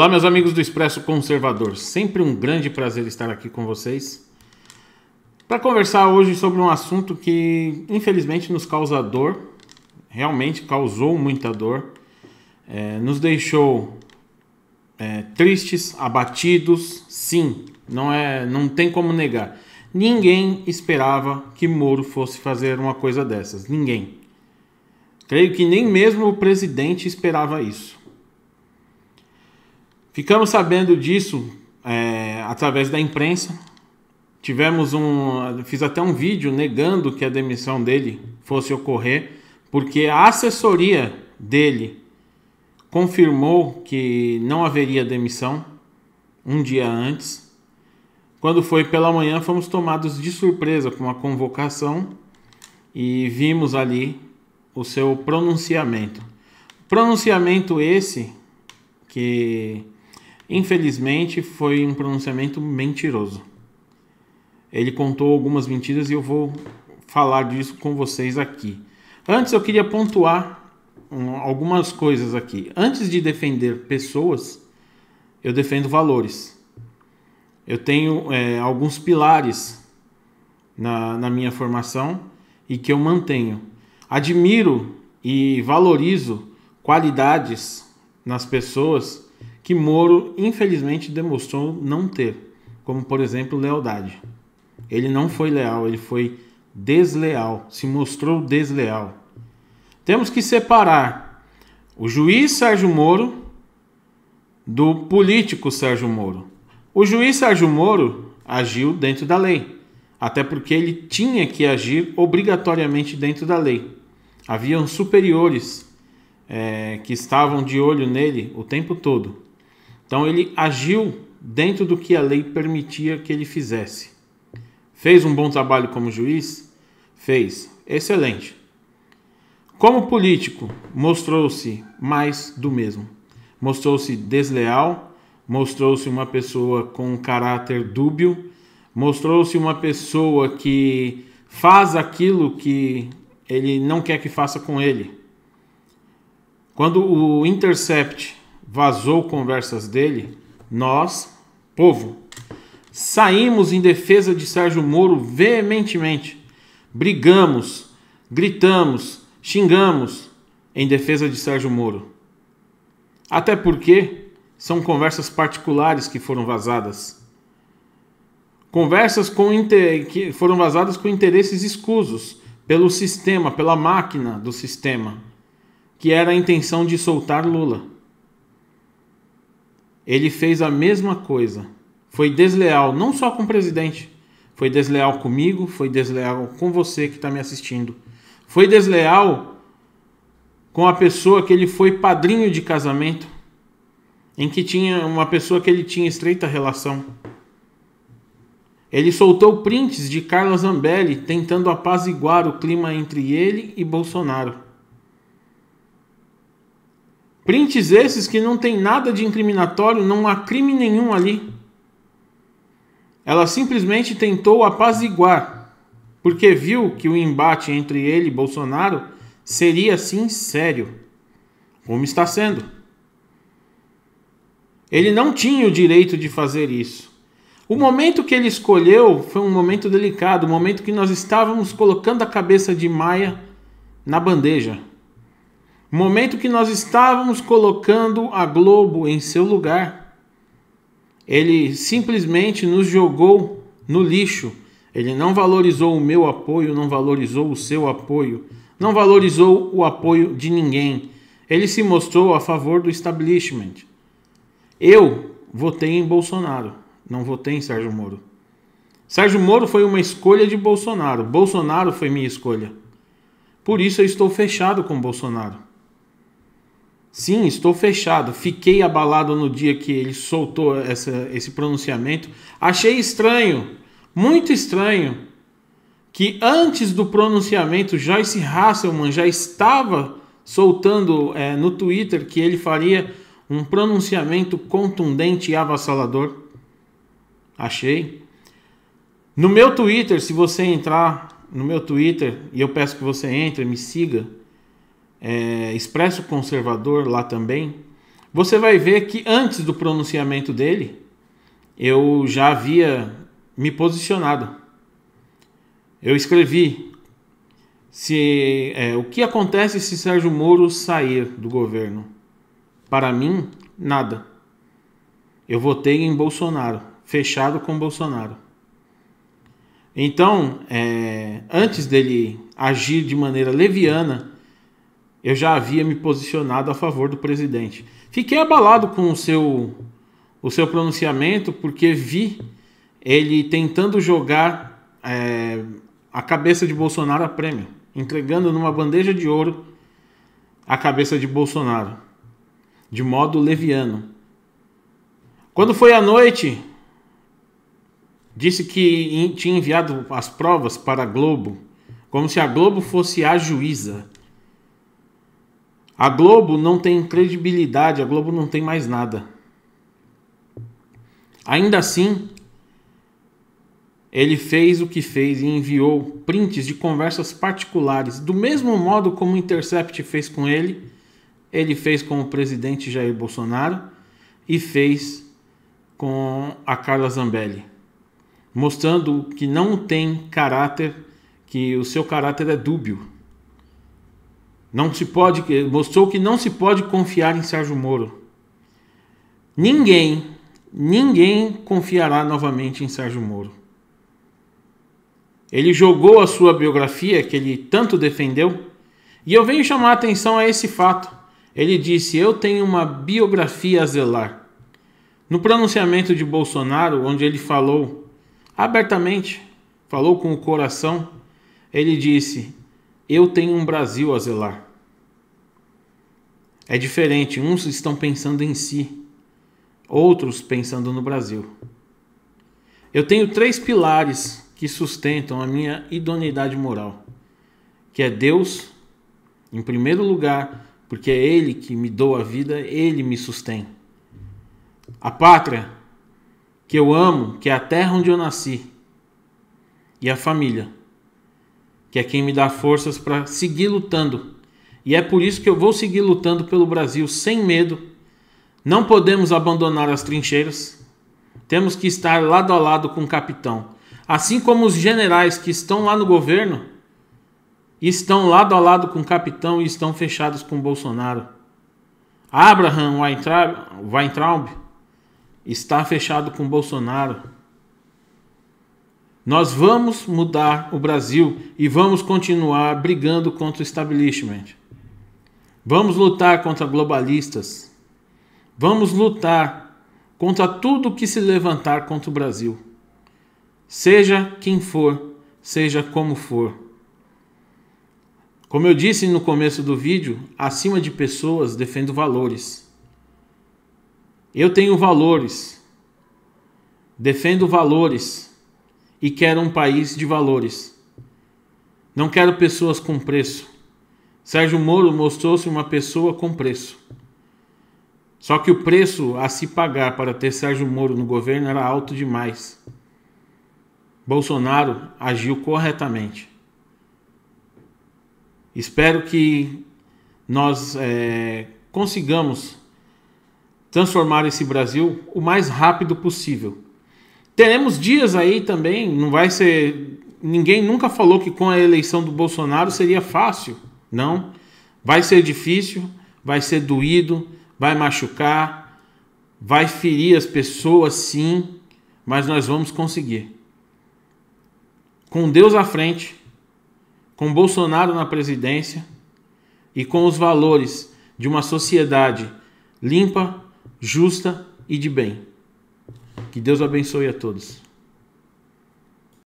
Olá, meus amigos do Expresso Conservador. Sempre um grande prazer estar aqui com vocês para conversar hoje sobre um assunto que, infelizmente, nos causa dor, realmente causou muita dor, é, nos deixou é, tristes, abatidos. Sim, não é, não tem como negar. Ninguém esperava que Moro fosse fazer uma coisa dessas. Ninguém. Creio que nem mesmo o presidente esperava isso. Ficamos sabendo disso é, através da imprensa. Tivemos um, fiz até um vídeo negando que a demissão dele fosse ocorrer, porque a assessoria dele confirmou que não haveria demissão um dia antes. Quando foi pela manhã, fomos tomados de surpresa com a convocação e vimos ali o seu pronunciamento. Pronunciamento esse que Infelizmente, foi um pronunciamento mentiroso. Ele contou algumas mentiras e eu vou falar disso com vocês aqui. Antes, eu queria pontuar algumas coisas aqui. Antes de defender pessoas, eu defendo valores. Eu tenho é, alguns pilares na, na minha formação e que eu mantenho. Admiro e valorizo qualidades nas pessoas que Moro infelizmente demonstrou não ter, como por exemplo lealdade. Ele não foi leal, ele foi desleal, se mostrou desleal. Temos que separar o juiz Sérgio Moro do político Sérgio Moro. O juiz Sérgio Moro agiu dentro da lei, até porque ele tinha que agir obrigatoriamente dentro da lei. Haviam superiores é, que estavam de olho nele o tempo todo. Então ele agiu dentro do que a lei permitia que ele fizesse. Fez um bom trabalho como juiz? Fez. Excelente. Como político, mostrou-se mais do mesmo. Mostrou-se desleal, mostrou-se uma pessoa com um caráter dúbio, mostrou-se uma pessoa que faz aquilo que ele não quer que faça com ele. Quando o Intercept vazou conversas dele, nós, povo, saímos em defesa de Sérgio Moro veementemente. Brigamos, gritamos, xingamos em defesa de Sérgio Moro. Até porque são conversas particulares que foram vazadas. Conversas com inter... que foram vazadas com interesses escusos pelo sistema, pela máquina do sistema, que era a intenção de soltar Lula ele fez a mesma coisa. Foi desleal, não só com o presidente, foi desleal comigo, foi desleal com você que está me assistindo. Foi desleal com a pessoa que ele foi padrinho de casamento, em que tinha uma pessoa que ele tinha estreita relação. Ele soltou prints de Carla Zambelli tentando apaziguar o clima entre ele e Bolsonaro. Prints esses que não tem nada de incriminatório, não há crime nenhum ali. Ela simplesmente tentou apaziguar, porque viu que o embate entre ele e Bolsonaro seria sim sério, como está sendo. Ele não tinha o direito de fazer isso. O momento que ele escolheu foi um momento delicado, o um momento que nós estávamos colocando a cabeça de Maia na bandeja momento que nós estávamos colocando a Globo em seu lugar, ele simplesmente nos jogou no lixo. Ele não valorizou o meu apoio, não valorizou o seu apoio, não valorizou o apoio de ninguém. Ele se mostrou a favor do establishment. Eu votei em Bolsonaro, não votei em Sérgio Moro. Sérgio Moro foi uma escolha de Bolsonaro, Bolsonaro foi minha escolha. Por isso eu estou fechado com Bolsonaro. Sim, estou fechado. Fiquei abalado no dia que ele soltou essa, esse pronunciamento. Achei estranho, muito estranho, que antes do pronunciamento Joyce Hasselman já estava soltando é, no Twitter que ele faria um pronunciamento contundente e avassalador. Achei. No meu Twitter, se você entrar no meu Twitter, e eu peço que você entre, me siga é, expresso conservador lá também, você vai ver que antes do pronunciamento dele, eu já havia me posicionado. Eu escrevi se é, o que acontece se Sérgio Moro sair do governo. Para mim, nada. Eu votei em Bolsonaro, fechado com Bolsonaro. Então, é, antes dele agir de maneira leviana eu já havia me posicionado a favor do presidente. Fiquei abalado com o seu, o seu pronunciamento, porque vi ele tentando jogar é, a cabeça de Bolsonaro a prêmio, entregando numa bandeja de ouro a cabeça de Bolsonaro, de modo leviano. Quando foi à noite, disse que tinha enviado as provas para a Globo, como se a Globo fosse a juíza a Globo não tem credibilidade, a Globo não tem mais nada. Ainda assim, ele fez o que fez e enviou prints de conversas particulares, do mesmo modo como o Intercept fez com ele, ele fez com o presidente Jair Bolsonaro e fez com a Carla Zambelli, mostrando que não tem caráter, que o seu caráter é dúbio. Não se pode, mostrou que não se pode confiar em Sérgio Moro. Ninguém, ninguém confiará novamente em Sérgio Moro. Ele jogou a sua biografia que ele tanto defendeu, e eu venho chamar a atenção a esse fato. Ele disse: "Eu tenho uma biografia a zelar". No pronunciamento de Bolsonaro, onde ele falou abertamente, falou com o coração, ele disse: eu tenho um Brasil a zelar. É diferente, uns estão pensando em si, outros pensando no Brasil. Eu tenho três pilares que sustentam a minha idoneidade moral, que é Deus, em primeiro lugar, porque é Ele que me dá a vida, Ele me sustém. A pátria, que eu amo, que é a terra onde eu nasci, e a família, que é quem me dá forças para seguir lutando. E é por isso que eu vou seguir lutando pelo Brasil sem medo. Não podemos abandonar as trincheiras. Temos que estar lado a lado com o capitão. Assim como os generais que estão lá no governo estão lado a lado com o capitão e estão fechados com Bolsonaro. Abraham Weintraub está fechado com Bolsonaro. Nós vamos mudar o Brasil e vamos continuar brigando contra o establishment. Vamos lutar contra globalistas. Vamos lutar contra tudo que se levantar contra o Brasil. Seja quem for, seja como for. Como eu disse no começo do vídeo, acima de pessoas defendo valores. Eu tenho valores. Defendo valores e quero um país de valores. Não quero pessoas com preço. Sérgio Moro mostrou-se uma pessoa com preço. Só que o preço a se pagar para ter Sérgio Moro no governo era alto demais. Bolsonaro agiu corretamente. Espero que nós é, consigamos transformar esse Brasil o mais rápido possível Teremos dias aí também, não vai ser. Ninguém nunca falou que com a eleição do Bolsonaro seria fácil. Não. Vai ser difícil, vai ser doído, vai machucar, vai ferir as pessoas, sim, mas nós vamos conseguir. Com Deus à frente, com Bolsonaro na presidência e com os valores de uma sociedade limpa, justa e de bem. Que Deus abençoe a todos.